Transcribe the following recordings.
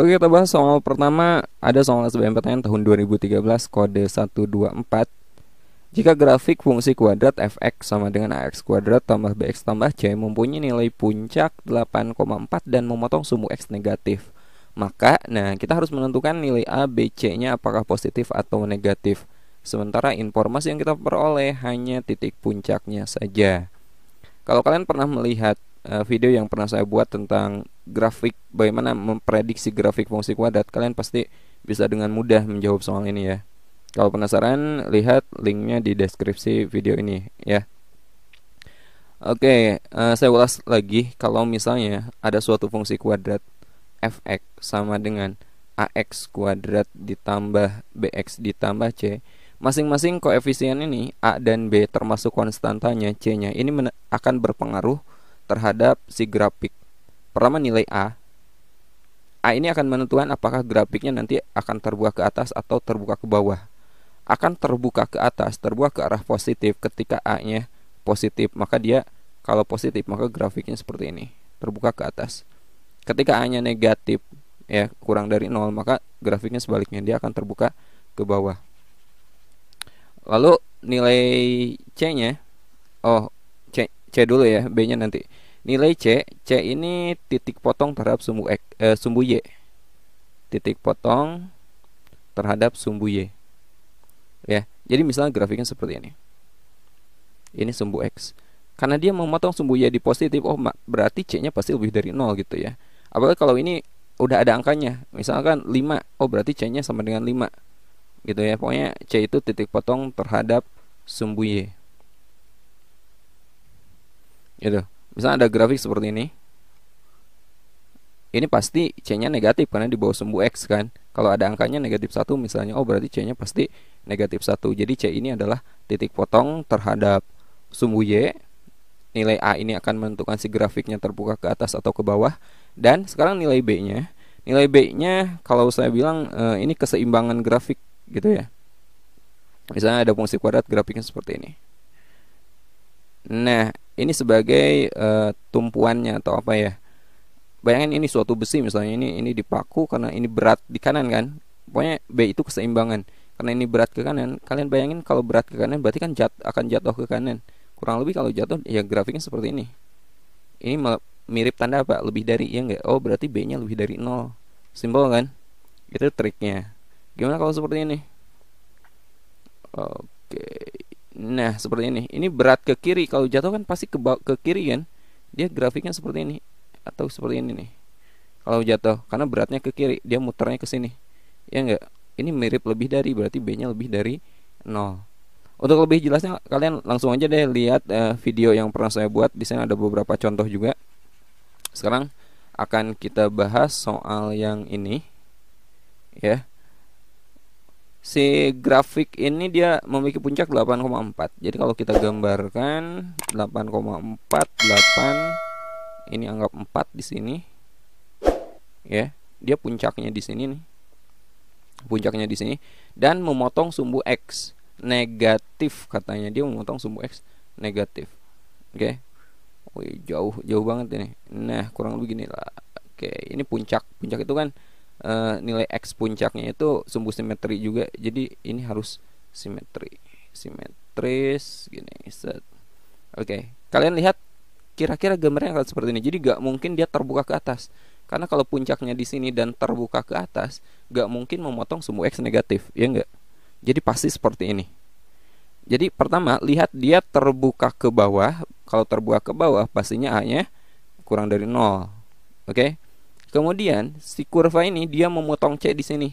Oke kita bahas soal pertama Ada soal SBMPTN tahun 2013 kode 124 Jika grafik fungsi kuadrat fx sama dengan ax kuadrat tambah bx tambah c mempunyai nilai puncak 8,4 dan memotong sumbu x negatif Maka nah kita harus menentukan nilai a, b, c nya apakah positif atau negatif Sementara informasi yang kita peroleh hanya titik puncaknya saja Kalau kalian pernah melihat eh, video yang pernah saya buat tentang grafik bagaimana memprediksi grafik fungsi kuadrat kalian pasti bisa dengan mudah menjawab soal ini ya kalau penasaran lihat linknya di deskripsi video ini ya oke uh, saya ulas lagi kalau misalnya ada suatu fungsi kuadrat fx sama dengan ax kuadrat ditambah bx ditambah c masing-masing koefisien ini a dan b termasuk konstantanya c-nya ini akan berpengaruh terhadap si grafik pertama nilai A A ini akan menentukan apakah grafiknya nanti akan terbuka ke atas atau terbuka ke bawah akan terbuka ke atas terbuka ke arah positif ketika A nya positif maka dia kalau positif maka grafiknya seperti ini terbuka ke atas ketika A nya negatif ya kurang dari nol maka grafiknya sebaliknya dia akan terbuka ke bawah lalu nilai C nya oh C, C dulu ya B nya nanti Nilai C, C ini titik potong terhadap sumbu X, eh, sumbu Y. Titik potong terhadap sumbu Y. Ya, jadi misalnya grafiknya seperti ini. Ini sumbu X. Karena dia memotong sumbu Y di positif, oh berarti C-nya pasti lebih dari nol gitu ya. Apalagi kalau ini udah ada angkanya. Misalkan 5, oh berarti C-nya sama dengan 5. Gitu ya. Pokoknya C itu titik potong terhadap sumbu Y. Gitu. Misalnya ada grafik seperti ini. Ini pasti C-nya negatif karena di bawah sumbu X kan. Kalau ada angkanya negatif 1 misalnya, oh berarti C-nya pasti negatif 1. Jadi C ini adalah titik potong terhadap sumbu Y. Nilai A ini akan menentukan si grafiknya terbuka ke atas atau ke bawah. Dan sekarang nilai B-nya. Nilai B-nya kalau saya bilang eh, ini keseimbangan grafik gitu ya. Misalnya ada fungsi kuadrat grafiknya seperti ini. Nah, ini sebagai uh, tumpuannya atau apa ya bayangin ini suatu besi misalnya ini ini dipaku karena ini berat di kanan kan pokoknya B itu keseimbangan karena ini berat ke kanan kalian bayangin kalau berat ke kanan berarti kan jat akan jatuh ke kanan kurang lebih kalau jatuh ya grafiknya seperti ini ini mirip tanda apa lebih dari ya enggak oh berarti B nya lebih dari nol simbol kan itu triknya gimana kalau seperti ini oke okay. Nah, seperti ini. Ini berat ke kiri. Kalau jatuh kan pasti ke ke kiri kan? Dia grafiknya seperti ini atau seperti ini nih. Kalau jatuh karena beratnya ke kiri, dia muternya ke sini. Ya enggak? Ini mirip lebih dari berarti B-nya lebih dari 0. Untuk lebih jelasnya kalian langsung aja deh lihat uh, video yang pernah saya buat. Di sana ada beberapa contoh juga. Sekarang akan kita bahas soal yang ini. Ya si grafik ini dia memiliki puncak 8,4 jadi kalau kita gambarkan 8,4 8 ini anggap 4 di sini ya dia puncaknya di sini nih puncaknya di sini dan memotong sumbu x negatif katanya dia memotong sumbu x negatif oke okay. jauh jauh banget ini nah kurang lebih gini lah oke okay. ini puncak puncak itu kan uh, nilai x puncaknya itu sumbu simetri juga jadi ini harus simetri simetris gini set oke okay. kalian lihat kira-kira gambarnya akan seperti ini jadi gak mungkin dia terbuka ke atas karena kalau puncaknya di sini dan terbuka ke atas gak mungkin memotong sumbu x negatif ya enggak jadi pasti seperti ini jadi pertama lihat dia terbuka ke bawah kalau terbuka ke bawah pastinya a nya kurang dari nol oke okay? Kemudian si kurva ini dia memotong C di sini.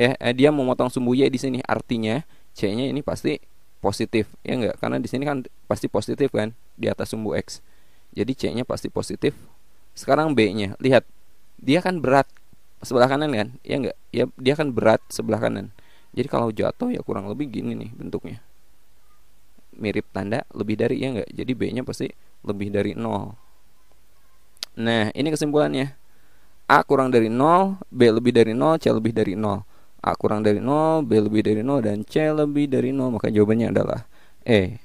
Ya, eh, dia memotong sumbu Y di sini. Artinya C-nya ini pasti positif, ya enggak? Karena di sini kan pasti positif kan di atas sumbu X. Jadi C-nya pasti positif. Sekarang B-nya, lihat. Dia kan berat sebelah kanan kan? Ya enggak? Ya dia kan berat sebelah kanan. Jadi kalau jatuh ya kurang lebih gini nih bentuknya. Mirip tanda lebih dari ya enggak? Jadi B-nya pasti lebih dari 0 Nah, ini kesimpulannya. A kurang dari 0, B lebih dari 0, C lebih dari 0. A kurang dari 0, B lebih dari 0, dan C lebih dari 0. Maka jawabannya adalah E.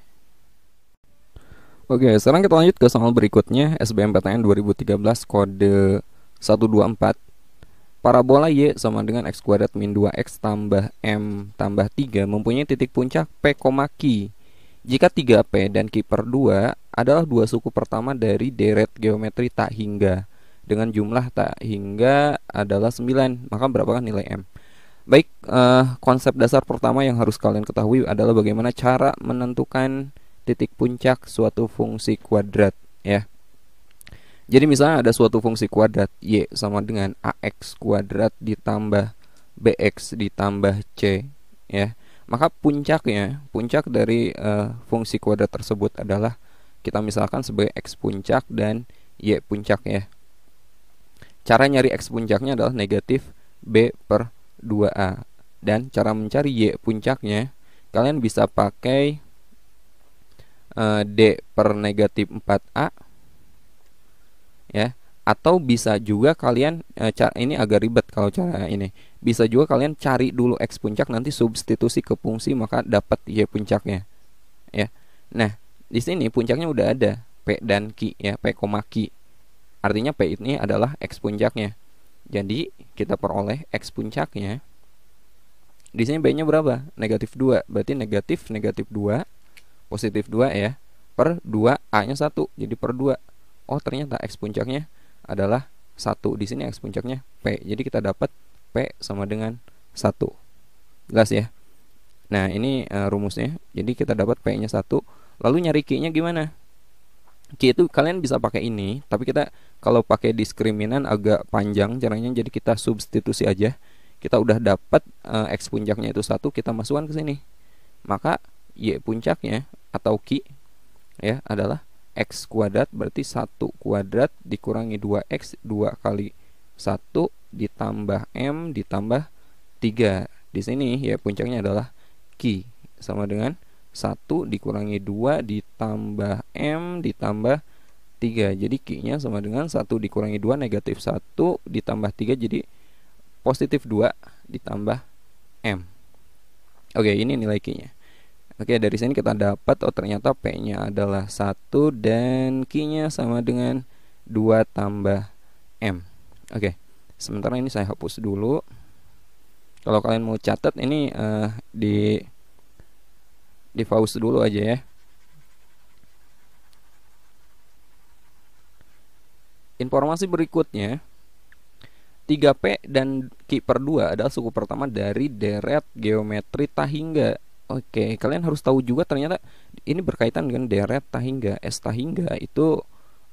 Oke, sekarang kita lanjut ke soal berikutnya, SBM SBMPTN 2013 kode 124. Parabola Y sama dengan X kuadrat min 2X tambah M tambah 3 mempunyai titik puncak P, Q. Jika 3P dan kiper 2 adalah dua suku pertama dari deret geometri tak hingga dengan jumlah tak hingga adalah 9, maka berapakah nilai M? Baik, eh, konsep dasar pertama yang harus kalian ketahui adalah bagaimana cara menentukan titik puncak suatu fungsi kuadrat ya. Jadi misalnya ada suatu fungsi kuadrat y sama dengan ax kuadrat ditambah bx ditambah c ya maka puncaknya, puncak dari uh, fungsi kuadrat tersebut adalah kita misalkan sebagai x puncak dan y puncak ya. Cara nyari x puncaknya adalah negatif b per 2a dan cara mencari y puncaknya kalian bisa pakai uh, d per negatif 4a ya atau bisa juga kalian e, eh, cara, ini agak ribet kalau cara ini bisa juga kalian cari dulu x puncak nanti substitusi ke fungsi maka dapat y puncaknya ya nah di sini puncaknya udah ada p dan q ya p koma q artinya p ini adalah x puncaknya jadi kita peroleh x puncaknya di sini b-nya berapa negatif 2 berarti negatif negatif 2 positif 2 ya per 2 a-nya 1 jadi per 2 oh ternyata x puncaknya adalah satu di sini x puncaknya p jadi kita dapat p sama dengan satu jelas ya nah ini uh, rumusnya jadi kita dapat p nya satu lalu nyari k nya gimana k itu kalian bisa pakai ini tapi kita kalau pakai diskriminan agak panjang caranya jadi kita substitusi aja kita udah dapat uh, x puncaknya itu satu kita masukkan ke sini maka y puncaknya atau q ya adalah X kuadrat berarti 1 kuadrat dikurangi 2X 2 kali 1 ditambah M ditambah 3 Di sini ya puncaknya adalah Q Sama dengan 1 dikurangi 2 ditambah M ditambah 3 Jadi Q-nya sama dengan 1 dikurangi 2 negatif 1 ditambah 3 jadi positif 2 ditambah M Oke ini nilai Q-nya Oke, dari sini kita dapat oh ternyata P-nya adalah 1 dan Q-nya sama dengan 2 tambah M. Oke. Sementara ini saya hapus dulu. Kalau kalian mau catat ini uh, di di pause dulu aja ya. Informasi berikutnya 3P dan Q per 2 adalah suku pertama dari deret geometri Tahingga Oke, kalian harus tahu juga ternyata ini berkaitan dengan deret tahingga. S tahingga itu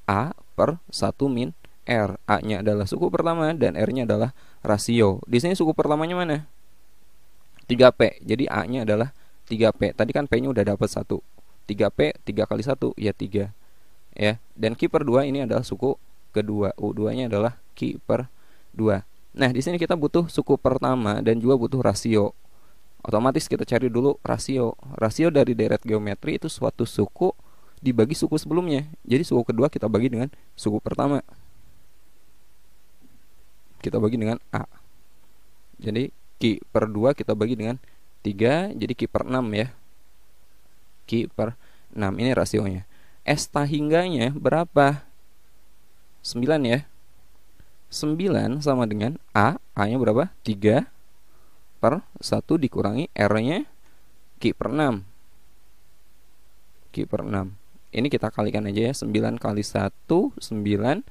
A per 1 min R. A-nya adalah suku pertama dan R-nya adalah rasio. Di sini suku pertamanya mana? 3P. Jadi A-nya adalah 3P. Tadi kan P-nya udah dapat 1. 3P 3 kali 1 ya 3. Ya, dan Q per 2 ini adalah suku kedua. U2-nya adalah Q per 2. Nah, di sini kita butuh suku pertama dan juga butuh rasio otomatis kita cari dulu rasio rasio dari deret geometri itu suatu suku dibagi suku sebelumnya jadi suku kedua kita bagi dengan suku pertama kita bagi dengan A jadi Q per 2 kita bagi dengan 3 jadi Q per 6 ya Q per 6 ini rasionya S tahingganya berapa 9 ya 9 sama dengan A A nya berapa 3 per 1 dikurangi R-nya Q per 6 Q per 6 Ini kita kalikan aja ya 9 kali 1 9 9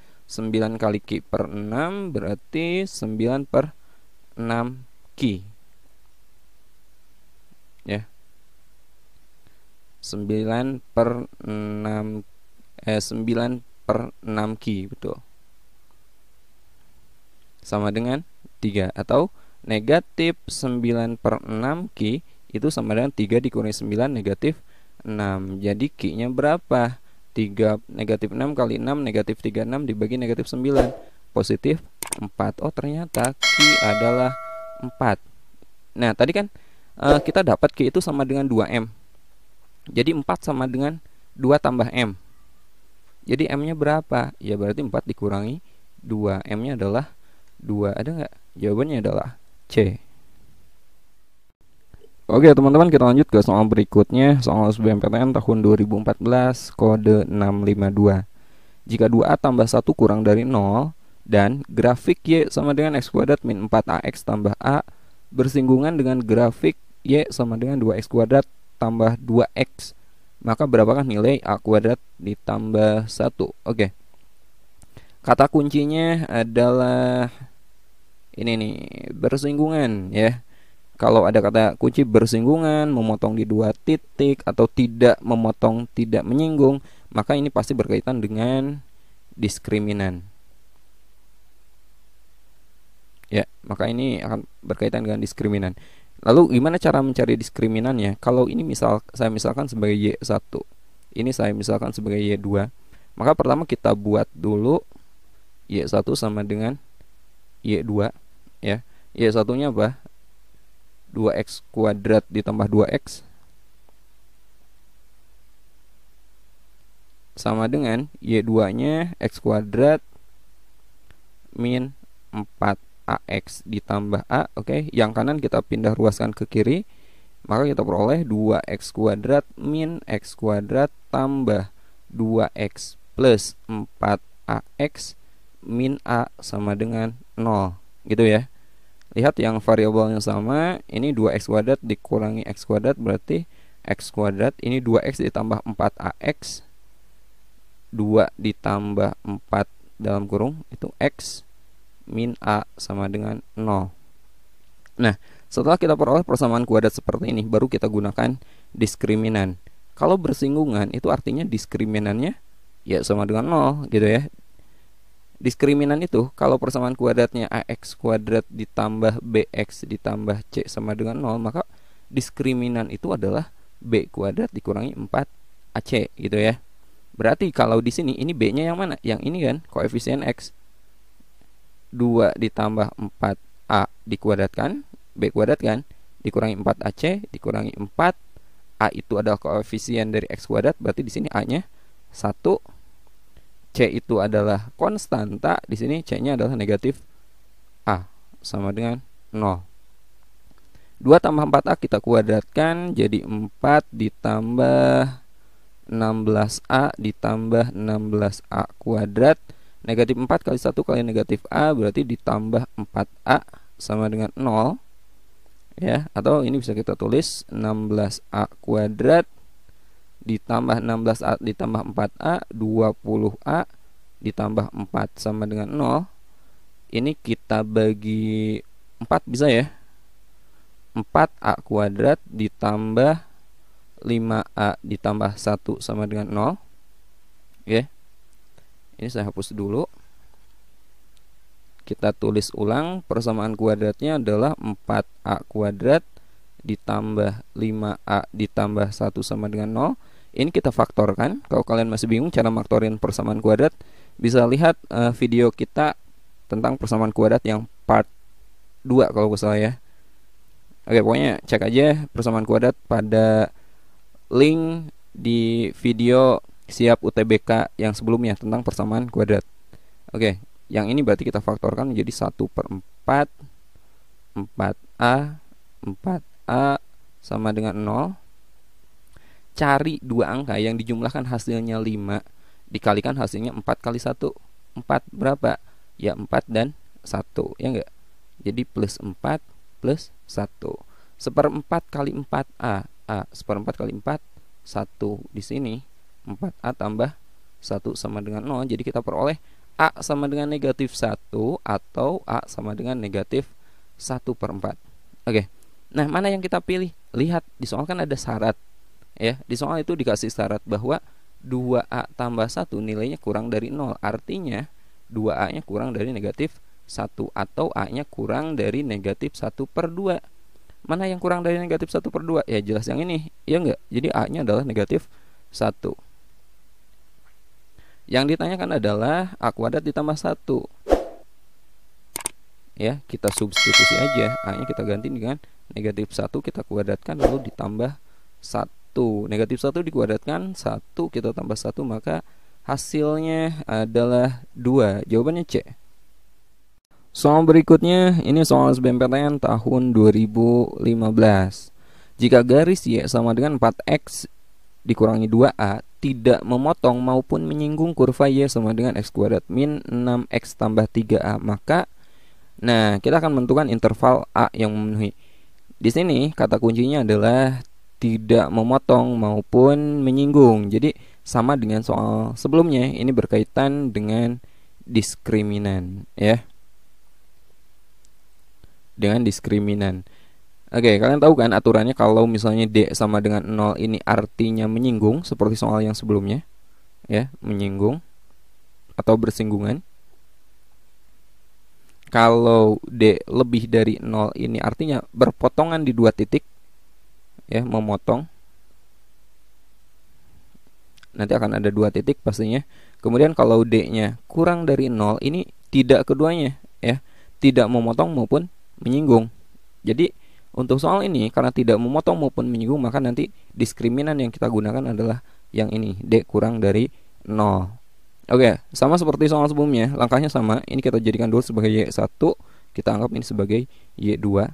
kali Q per 6 Berarti 9 per 6 Q Ya 9 per 6 eh, 9 per 6 Ki betul sama dengan 3 atau negatif 9 per 6 Ki itu sama dengan 3 dikurangi 9 negatif 6 jadi Ki nya berapa 3 negatif 6 kali 6 negatif 36 dibagi negatif 9 positif 4 oh ternyata Ki adalah 4 nah tadi kan uh, kita dapat Ki itu sama dengan 2M jadi 4 sama dengan 2 tambah M jadi M-nya berapa? Ya berarti 4 dikurangi 2 M-nya adalah 2 Ada nggak? Jawabannya adalah C. Oke teman-teman kita lanjut ke soal berikutnya Soal SBMPTN tahun 2014 kode 652 Jika 2A tambah 1 kurang dari 0 Dan grafik Y sama dengan X kuadrat min 4AX tambah A Bersinggungan dengan grafik Y sama dengan 2X kuadrat tambah 2X Maka berapakah nilai A kuadrat ditambah 1 Oke Kata kuncinya adalah ini nih bersinggungan ya kalau ada kata kunci bersinggungan, memotong di dua titik atau tidak memotong, tidak menyinggung, maka ini pasti berkaitan dengan diskriminan. Ya, maka ini akan berkaitan dengan diskriminan. Lalu gimana cara mencari diskriminannya? Kalau ini misal saya misalkan sebagai Y1, ini saya misalkan sebagai Y2, maka pertama kita buat dulu Y1 sama dengan Y2 ya y ya, satunya apa 2x kuadrat ditambah 2x sama dengan y2 nya x kuadrat min 4ax ditambah a oke okay. yang kanan kita pindah ruaskan ke kiri maka kita peroleh 2x kuadrat min x kuadrat tambah 2x plus 4ax min a sama dengan 0 gitu ya lihat yang variabelnya sama ini 2x kuadrat dikurangi x kuadrat berarti x kuadrat ini 2x ditambah 4ax 2 ditambah 4 dalam kurung itu x min a sama dengan 0 nah setelah kita peroleh persamaan kuadrat seperti ini baru kita gunakan diskriminan kalau bersinggungan itu artinya diskriminannya ya sama dengan 0 gitu ya diskriminan itu kalau persamaan kuadratnya ax kuadrat ditambah bx ditambah c sama dengan 0 maka diskriminan itu adalah b kuadrat dikurangi 4 ac gitu ya berarti kalau di sini ini b-nya yang mana yang ini kan koefisien x 2 ditambah 4 a dikuadratkan b kuadrat kan dikurangi 4 ac dikurangi 4 a itu adalah koefisien dari x kuadrat berarti di sini a-nya 1 C itu adalah konstanta, di sini C-nya adalah negatif A sama dengan 0. 2 tambah 4A kita kuadratkan jadi 4 ditambah 16A ditambah 16A kuadrat Negatif 4 kali 1 kali negatif A berarti ditambah 4A sama dengan 0 ya Atau ini bisa kita tulis 16A kuadrat ditambah 16A ditambah 4A 20A ditambah 4 sama dengan 0 ini kita bagi 4 bisa ya 4A kuadrat ditambah 5A ditambah 1 sama dengan 0 Oke Ini saya hapus dulu Kita tulis ulang Persamaan kuadratnya adalah 4A kuadrat ditambah 5A ditambah 1 sama dengan 0 Ini kita faktorkan Kalau kalian masih bingung cara faktorin persamaan kuadrat Bisa lihat uh, video kita tentang persamaan kuadrat yang part 2 kalau gue salah ya Oke pokoknya cek aja persamaan kuadrat pada link di video siap UTBK yang sebelumnya tentang persamaan kuadrat Oke yang ini berarti kita faktorkan menjadi 1 per 4 4A 4 A sama dengan 0 Cari dua angka yang dijumlahkan hasilnya 5 Dikalikan hasilnya 4 kali 1 4 berapa? Ya 4 dan 1 Ya enggak? Jadi plus 4 plus 1 Seper 4 kali 4 A A seper 4 kali 4 1 di sini 4A tambah 1 sama dengan 0 Jadi kita peroleh A sama dengan negatif 1 Atau A sama dengan negatif 1 per 4 Oke okay. Nah, mana yang kita pilih? Lihat di soal kan ada syarat. Ya, di soal itu dikasih syarat bahwa 2A tambah 1 nilainya kurang dari 0. Artinya 2A-nya kurang dari negatif 1 atau A-nya kurang dari negatif 1 per 2. Mana yang kurang dari negatif 1 per 2? Ya jelas yang ini, ya enggak? Jadi A-nya adalah negatif 1. Yang ditanyakan adalah A kuadrat ditambah 1. Ya, kita substitusi aja. A-nya kita ganti dengan negatif 1 kita kuadratkan lalu ditambah 1 negatif 1 dikuadratkan 1 kita tambah 1 maka hasilnya adalah 2 jawabannya C soal berikutnya ini soal SBMPTN tahun 2015 jika garis Y sama dengan 4X dikurangi 2A tidak memotong maupun menyinggung kurva Y sama dengan X kuadrat min 6X tambah 3A maka Nah, kita akan menentukan interval A yang memenuhi di sini kata kuncinya adalah tidak memotong maupun menyinggung. Jadi sama dengan soal sebelumnya, ini berkaitan dengan diskriminan ya. Dengan diskriminan. Oke, kalian tahu kan aturannya kalau misalnya D sama dengan 0 ini artinya menyinggung seperti soal yang sebelumnya. Ya, menyinggung atau bersinggungan kalau D lebih dari 0 ini artinya berpotongan di dua titik ya memotong nanti akan ada dua titik pastinya kemudian kalau D-nya kurang dari 0 ini tidak keduanya ya tidak memotong maupun menyinggung jadi untuk soal ini karena tidak memotong maupun menyinggung maka nanti diskriminan yang kita gunakan adalah yang ini D kurang dari 0 Oke, okay, sama seperti soal sebelumnya, langkahnya sama. Ini kita jadikan dulu sebagai Y1, kita anggap ini sebagai Y2.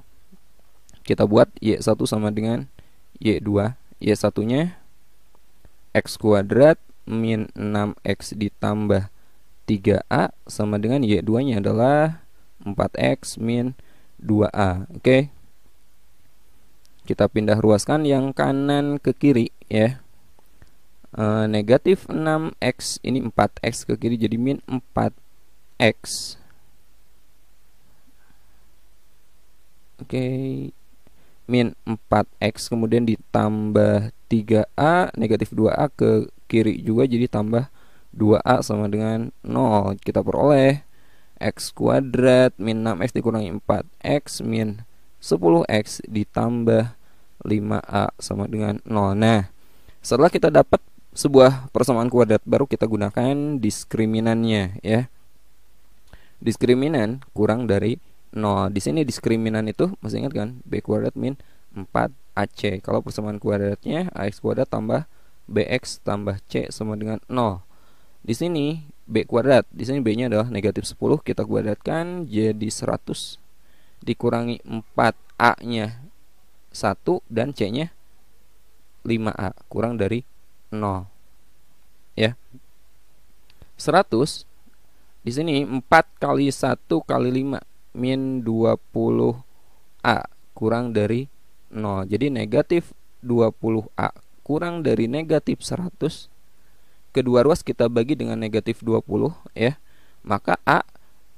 Kita buat Y1 sama dengan Y2. Y1-nya X kuadrat min 6X ditambah 3A sama dengan Y2-nya adalah 4X min 2A. Oke. Okay? Kita pindah ruaskan yang kanan ke kiri ya e, negatif 6x ini 4x ke kiri jadi min 4x oke okay. min 4x kemudian ditambah 3a negatif 2a ke kiri juga jadi tambah 2a sama dengan 0 kita peroleh x kuadrat min 6x dikurangi 4x min 10x ditambah 5a sama dengan 0 nah setelah kita dapat sebuah persamaan kuadrat baru kita gunakan diskriminannya ya. Diskriminan kurang dari 0. Di sini diskriminan itu masih ingat kan? B kuadrat min 4AC. Kalau persamaan kuadratnya AX kuadrat tambah BX tambah C sama dengan 0. Di sini B kuadrat, di sini B-nya adalah negatif 10, kita kuadratkan jadi 100 dikurangi 4 A-nya 1 dan C-nya 5A kurang dari 0. Ya. 100 di sini 4 kali 1 kali 5 min 20A kurang dari 0. Jadi negatif 20A kurang dari negatif 100 kedua ruas kita bagi dengan negatif 20 ya maka A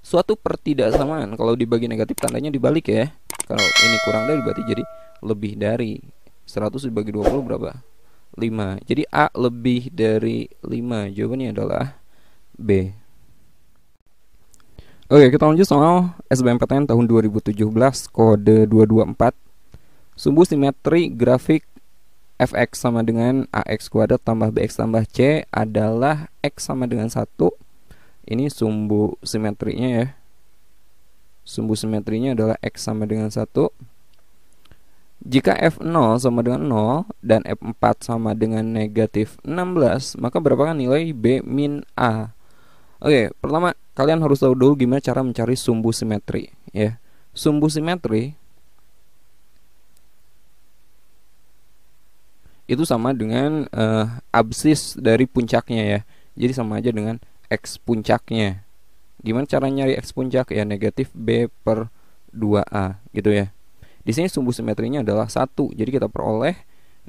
suatu pertidaksamaan kalau dibagi negatif tandanya dibalik ya kalau ini kurang dari berarti jadi lebih dari 100 dibagi 20 berapa 5 Jadi A lebih dari 5 Jawabannya adalah B Oke kita lanjut soal SBMPTN tahun 2017 Kode 224 Sumbu simetri grafik fx sama dengan ax kuadrat tambah bx tambah c adalah x sama dengan 1 Ini sumbu simetrinya ya Sumbu simetrinya adalah x sama dengan 1 jika F0 sama dengan 0 dan F4 sama dengan negatif 16, maka berapakah nilai B min A? Oke, pertama kalian harus tahu dulu gimana cara mencari sumbu simetri ya. Sumbu simetri itu sama dengan uh, absis dari puncaknya ya. Jadi sama aja dengan x puncaknya. Gimana cara nyari x puncak ya negatif b per 2a gitu ya. Di sini sumbu simetrinya adalah satu Jadi kita peroleh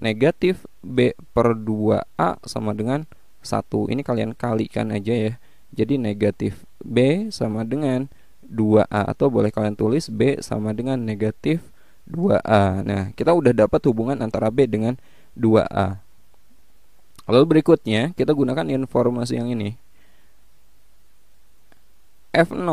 negatif B per 2A sama dengan satu Ini kalian kalikan aja ya. Jadi negatif B sama dengan 2A atau boleh kalian tulis B sama dengan negatif 2A. Nah, kita udah dapat hubungan antara B dengan 2A. Lalu berikutnya kita gunakan informasi yang ini. F0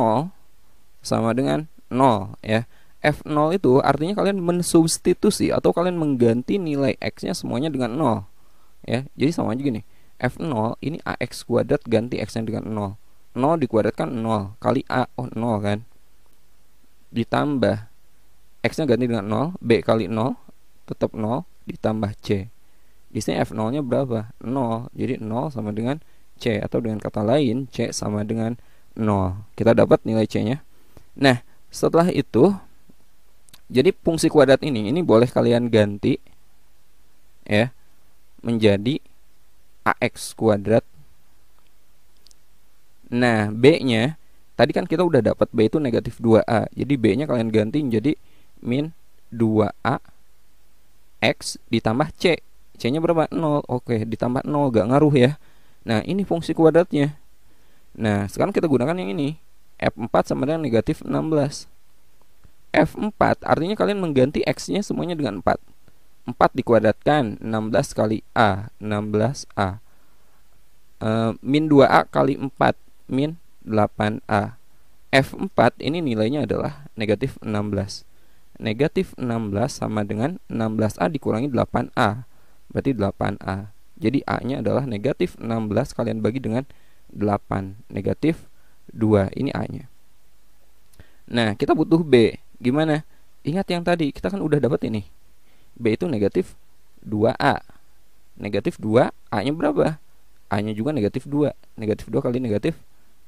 sama dengan 0 ya. F0 itu artinya kalian mensubstitusi atau kalian mengganti nilai x-nya semuanya dengan 0. Ya, jadi sama aja gini. F0 ini AX kuadrat ganti x-nya dengan 0. 0 dikuadratkan 0 kali A oh 0 kan. Ditambah x-nya ganti dengan 0, B kali 0 tetap 0 ditambah C. Di sini F0-nya berapa? 0. Jadi 0 sama dengan C atau dengan kata lain C sama dengan 0. Kita dapat nilai C-nya. Nah, setelah itu jadi fungsi kuadrat ini ini boleh kalian ganti ya menjadi AX kuadrat. Nah, B-nya tadi kan kita udah dapat B itu negatif 2A. Jadi B-nya kalian ganti menjadi min 2A X ditambah C. C-nya berapa? 0. Oke, ditambah 0 gak ngaruh ya. Nah, ini fungsi kuadratnya. Nah, sekarang kita gunakan yang ini. F4 sama dengan negatif 16. F4 artinya kalian mengganti X-nya semuanya dengan 4 4 dikuadratkan 16 kali A 16A e, Min 2A kali 4 Min 8A F4 ini nilainya adalah negatif 16 Negatif 16 sama dengan 16A dikurangi 8A Berarti 8A Jadi A-nya adalah negatif 16 kalian bagi dengan 8 Negatif 2 Ini A-nya Nah kita butuh B gimana ingat yang tadi kita kan udah dapat ini B itu negatif 2A negatif 2 A nya berapa A nya juga negatif 2 negatif 2 kali negatif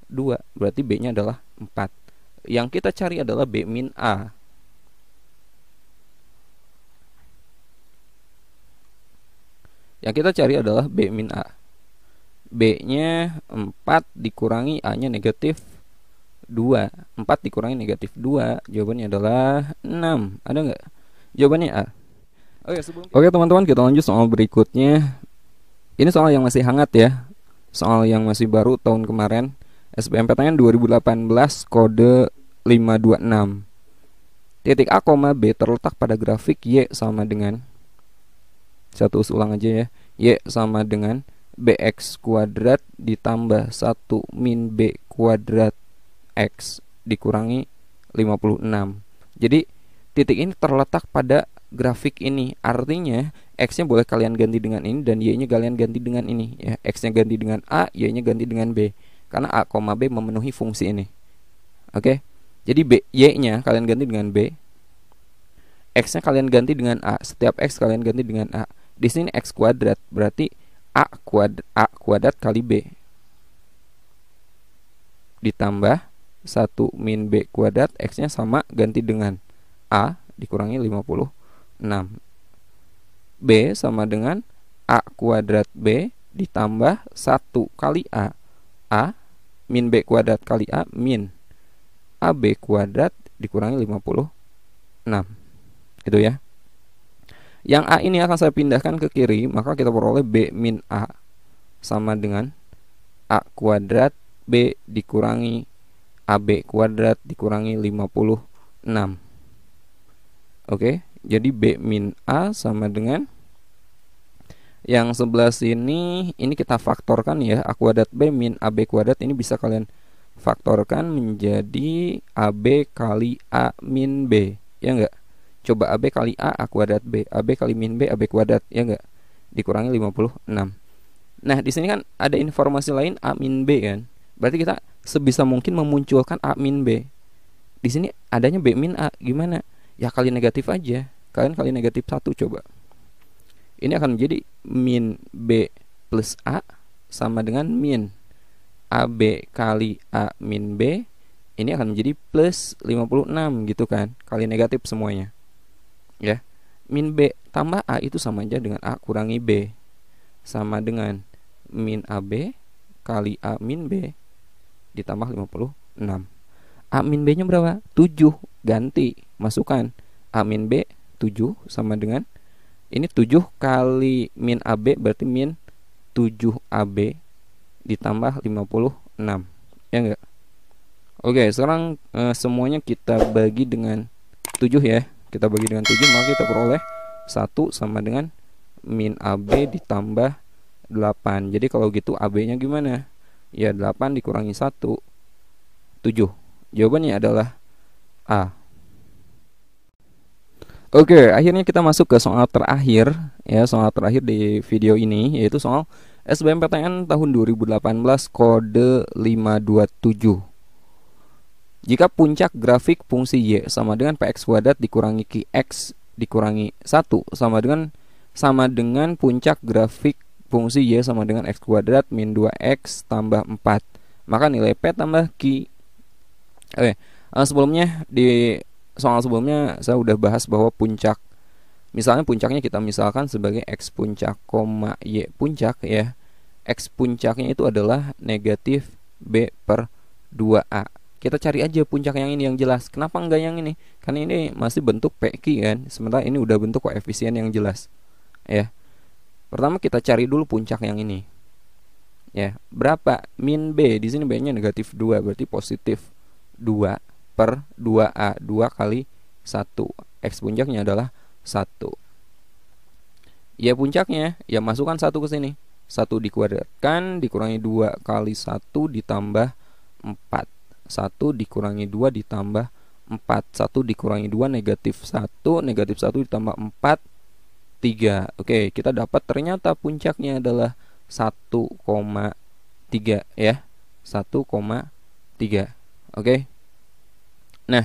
2 berarti B nya adalah 4 yang kita cari adalah B min A yang kita cari adalah B min A B nya 4 dikurangi A nya negatif 2. 2 4 dikurangi negatif 2 Jawabannya adalah 6 Ada nggak? Jawabannya A Oke oh iya, okay, Oke teman-teman kita lanjut soal berikutnya Ini soal yang masih hangat ya Soal yang masih baru tahun kemarin SBMPTN 2018 kode 526 Titik A, B terletak pada grafik Y sama dengan Satu ulang aja ya Y sama dengan BX kuadrat ditambah 1 min B kuadrat X dikurangi 56 Jadi titik ini terletak pada grafik ini Artinya X-nya boleh kalian ganti dengan ini dan Y-nya kalian ganti dengan ini ya X-nya ganti dengan A, Y-nya ganti dengan B Karena A, B memenuhi fungsi ini Oke Jadi B, Y-nya kalian ganti dengan B X-nya kalian ganti dengan A Setiap X kalian ganti dengan A Di sini X kuadrat Berarti A kuadrat, A kuadrat kali B Ditambah 1 min B kuadrat X-nya sama ganti dengan A dikurangi 56 B sama dengan A kuadrat B ditambah 1 kali A A min B kuadrat kali A min AB kuadrat dikurangi 56 Itu ya Yang A ini akan saya pindahkan ke kiri Maka kita peroleh B min A Sama dengan A kuadrat B dikurangi AB kuadrat dikurangi 56 Oke jadi B min A sama dengan yang sebelah sini ini kita faktorkan ya A kuadrat B min AB kuadrat ini bisa kalian faktorkan menjadi AB kali A min B ya enggak coba AB kali A A kuadrat B AB kali min B AB kuadrat ya enggak dikurangi 56 nah di sini kan ada informasi lain A min B kan berarti kita sebisa mungkin memunculkan A min B. Di sini adanya B min A gimana? Ya kali negatif aja. Kalian kali negatif satu coba. Ini akan menjadi min B plus A sama dengan min AB kali A min B ini akan menjadi plus 56 gitu kan kali negatif semuanya ya min B tambah A itu sama aja dengan A kurangi B sama dengan min AB kali A min B ditambah 56 A min B nya berapa? 7 Ganti Masukkan A min B 7 sama dengan Ini 7 kali min AB berarti min 7 AB ditambah 56 Ya enggak? Oke sekarang e, semuanya kita bagi dengan 7 ya Kita bagi dengan 7 maka kita peroleh 1 sama dengan min AB ditambah 8 Jadi kalau gitu AB nya gimana? ya 8 dikurangi 1 7 jawabannya adalah A Oke, akhirnya kita masuk ke soal terakhir ya, soal terakhir di video ini yaitu soal SBMPTN tahun 2018 kode 527. Jika puncak grafik fungsi Y sama dengan PX kuadrat dikurangi QX dikurangi 1 sama dengan sama dengan puncak grafik fungsi Y sama dengan X kuadrat min 2X tambah 4 Maka nilai P tambah Q Oke, uh, sebelumnya di soal sebelumnya saya udah bahas bahwa puncak Misalnya puncaknya kita misalkan sebagai X puncak, koma Y puncak ya X puncaknya itu adalah negatif B per 2A kita cari aja puncak yang ini yang jelas. Kenapa enggak yang ini? Karena ini masih bentuk PQ kan, sementara ini udah bentuk koefisien yang jelas. Ya. Pertama kita cari dulu puncak yang ini. Ya, berapa? Min B di sini B-nya negatif 2, berarti positif 2 per 2A 2 kali 1 X puncaknya adalah 1 Ya puncaknya ya masukkan 1 ke sini 1 dikuadratkan dikurangi 2 kali 1 ditambah 4 1 dikurangi 2 ditambah 4 1 dikurangi 2 negatif 1 negatif 1 ditambah 4 3. Oke, kita dapat ternyata puncaknya adalah 1,3 ya. 1,3. Oke. Nah,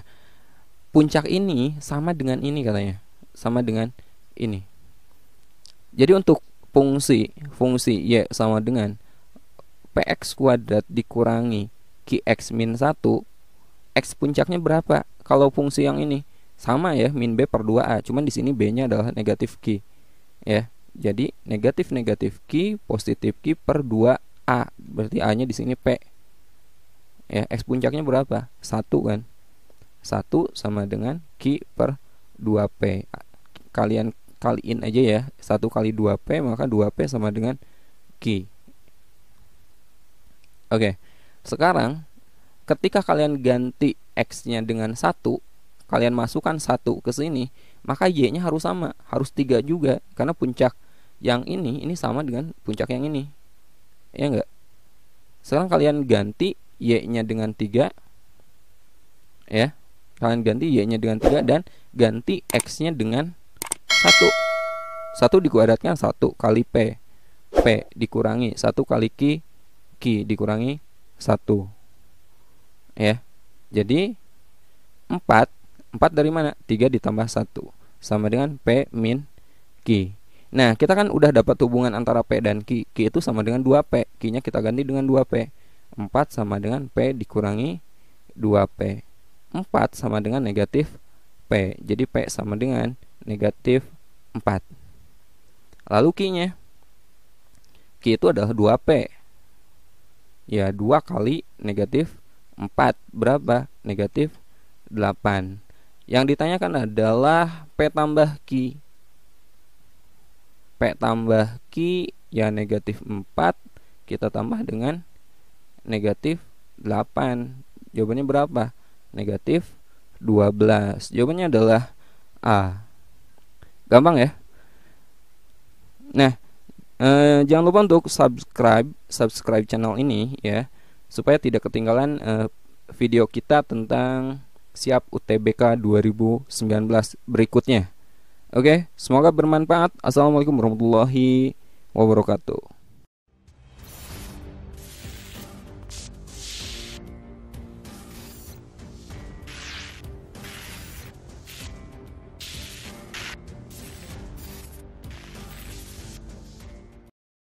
puncak ini sama dengan ini katanya. Sama dengan ini. Jadi untuk fungsi fungsi y sama dengan px kuadrat dikurangi kx min 1 x puncaknya berapa? Kalau fungsi yang ini sama ya min b per 2a cuman di sini b nya adalah negatif q ya jadi negatif negatif q positif q per 2a berarti a nya di sini p ya x puncaknya berapa satu kan satu sama dengan q per 2p kalian kaliin aja ya satu kali 2p maka 2p sama dengan q oke sekarang ketika kalian ganti x-nya dengan satu kalian masukkan satu ke sini, maka y-nya harus sama, harus tiga juga karena puncak yang ini ini sama dengan puncak yang ini. Ya enggak? Sekarang kalian ganti y-nya dengan tiga, ya. Kalian ganti y-nya dengan tiga dan ganti x-nya dengan satu. Satu dikuadratkan satu kali p, p dikurangi satu kali q, q dikurangi satu, ya. Jadi 4 4 dari mana? 3 ditambah 1 Sama dengan P min Q Nah kita kan udah dapat hubungan antara P dan Q Q itu sama dengan 2P Q nya kita ganti dengan 2P 4 sama dengan P dikurangi 2P 4 sama dengan negatif P Jadi P sama dengan negatif 4 Lalu Q nya Q itu adalah 2P Ya 2 kali negatif 4 Berapa? Negatif 8 yang ditanyakan adalah P tambah Q. P tambah Q ya negatif 4 kita tambah dengan negatif 8. Jawabannya berapa? Negatif 12. Jawabannya adalah A. Gampang ya? Nah, eh, jangan lupa untuk subscribe subscribe channel ini ya supaya tidak ketinggalan eh, video kita tentang siap UTBK 2019 berikutnya. Oke, semoga bermanfaat. Assalamualaikum warahmatullahi wabarakatuh.